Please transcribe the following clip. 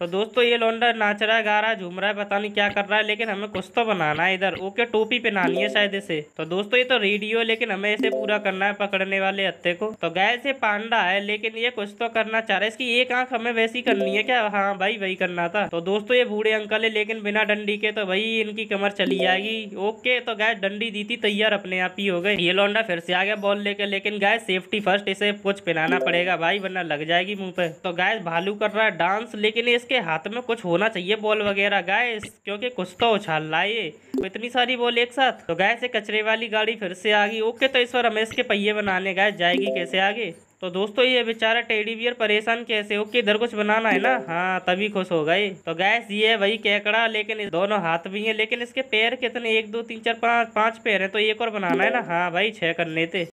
तो दोस्तों ये लौंडा नाच रहा है गा रहा है झूम रहा है पता नहीं क्या कर रहा है लेकिन हमें कुछ तो बनाना है इधर ओके टोपी पहनानी है शायद इसे तो दोस्तों ये तो रेडियो लेकिन हमें इसे पूरा करना है पकड़ने वाले हत्ते को तो गाय से पांडा है लेकिन ये कुछ तो करना चाह रहा है इसकी एक आंख हमें वैसी करनी है क्या हाँ भाई वही करना था तो दोस्तों ये बूढ़े अंकल है लेकिन बिना डंडी के तो भाई इनकी कमर चली जाएगी ओके तो गाय डंडी दी थी तैयार अपने आप ही हो गए ये लौंडा फिर से आ गया बॉल लेके लेकिन गाय सेफ्टी फर्स्ट इसे कुछ पहनाना पड़ेगा भाई वरना लग जाएगी मुंह पे तो गाय भालू कर रहा है डांस लेकिन इस इसके हाथ में कुछ होना चाहिए बॉल वगैरह गाइस क्योंकि कुछ तो उछाल लाए इतनी सारी बॉल एक साथ तो गाय से कचरे वाली गाड़ी फिर से आ गई ओके तो इस बार हमें इसके पहिए बनाने गाय जाएगी कैसे आगे तो दोस्तों ये बेचारा टेडी बियर परेशान कैसे हो कि इधर कुछ बनाना है ना हाँ तभी खुश हो गए तो गैस ये वही कैकड़ा लेकिन दोनों हाथ भी हैं लेकिन इसके पैर कितने एक दो तीन चार पाँच पाँच पैर हैं तो एक और बनाना है ना हाँ भाई छह कर लेते